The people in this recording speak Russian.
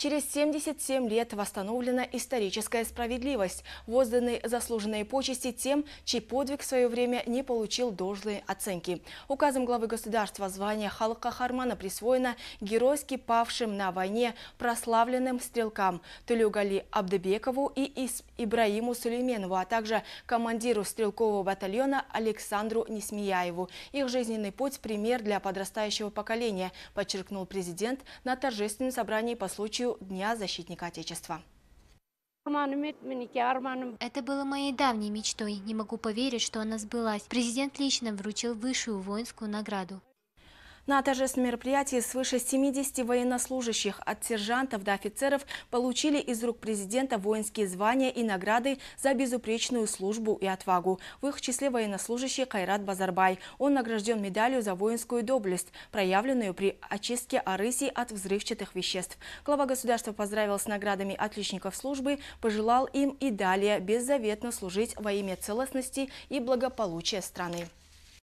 Через 77 лет восстановлена историческая справедливость, возданные заслуженные почести тем, чей подвиг в свое время не получил должной оценки. Указом главы государства звание Халка Хармана присвоено геройски павшим на войне прославленным стрелкам Тулюгали Абдебекову и Ибраиму Сулейменову, а также командиру стрелкового батальона Александру Несмеяеву. Их жизненный путь – пример для подрастающего поколения, подчеркнул президент на торжественном собрании по случаю Дня защитника Отечества. Это было моей давней мечтой. Не могу поверить, что она сбылась. Президент лично вручил высшую воинскую награду. На торжественном мероприятии свыше 70 военнослужащих от сержантов до офицеров получили из рук президента воинские звания и награды за безупречную службу и отвагу. В их числе военнослужащий Кайрат Базарбай. Он награжден медалью за воинскую доблесть, проявленную при очистке Арыси от взрывчатых веществ. Глава государства поздравил с наградами отличников службы, пожелал им и далее беззаветно служить во имя целостности и благополучия страны.